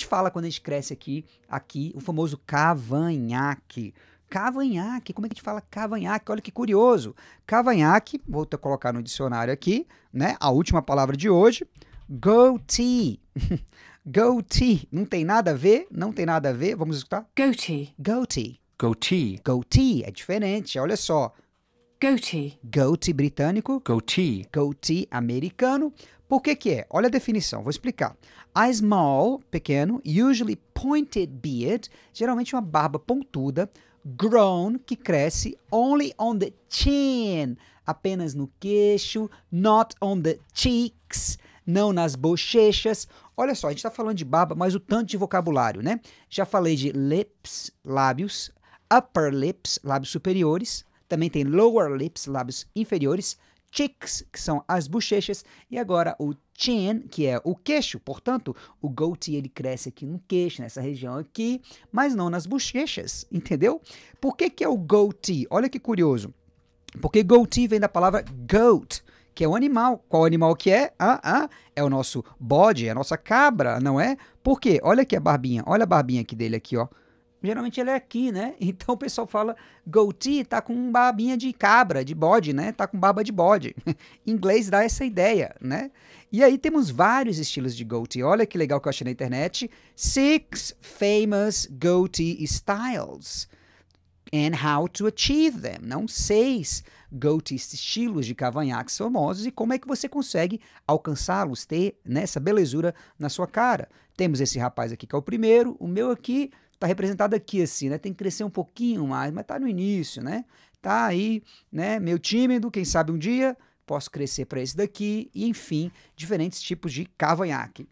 gente fala quando a gente cresce aqui, aqui, o famoso cavanhaque. Cavanhaque, como é que a gente fala cavanhaque? Olha que curioso. Cavanhaque, vou te colocar no dicionário aqui, né? A última palavra de hoje, goatee. goatee, não tem nada a ver, não tem nada a ver, vamos escutar? Goatee. Goatee. Goatee. Goatee, é diferente, olha só. Goatee. Goatee britânico. Goatee. Goatee americano. Por que que é? Olha a definição, vou explicar. A small, pequeno, usually pointed beard, geralmente uma barba pontuda, grown, que cresce, only on the chin, apenas no queixo, not on the cheeks, não nas bochechas. Olha só, a gente está falando de barba, mas o tanto de vocabulário, né? Já falei de lips, lábios, upper lips, lábios superiores, também tem lower lips, lábios inferiores, cheeks, que são as bochechas, e agora o chin, que é o queixo. Portanto, o goatee ele cresce aqui no queixo, nessa região aqui, mas não nas bochechas, entendeu? Por que, que é o goatee? Olha que curioso. Porque goatee vem da palavra goat, que é o animal. Qual animal que é? Ah, ah, é o nosso bode, é a nossa cabra, não é? Por quê? Olha aqui a barbinha, olha a barbinha aqui dele aqui, ó geralmente ele é aqui, né? Então o pessoal fala goatee, tá com babinha de cabra, de bode, né? Tá com barba de bode. em inglês dá essa ideia, né? E aí temos vários estilos de goatee. Olha que legal que eu achei na internet. Six famous goatee styles and how to achieve them. Não seis goatee estilos de cavanhaques famosos e como é que você consegue alcançá-los, ter nessa né, belezura na sua cara. Temos esse rapaz aqui que é o primeiro, o meu aqui está representado aqui assim, né? Tem que crescer um pouquinho mais, mas está no início, né? Tá aí, né? Meio tímido, quem sabe um dia posso crescer para esse daqui e enfim, diferentes tipos de cavanhaque.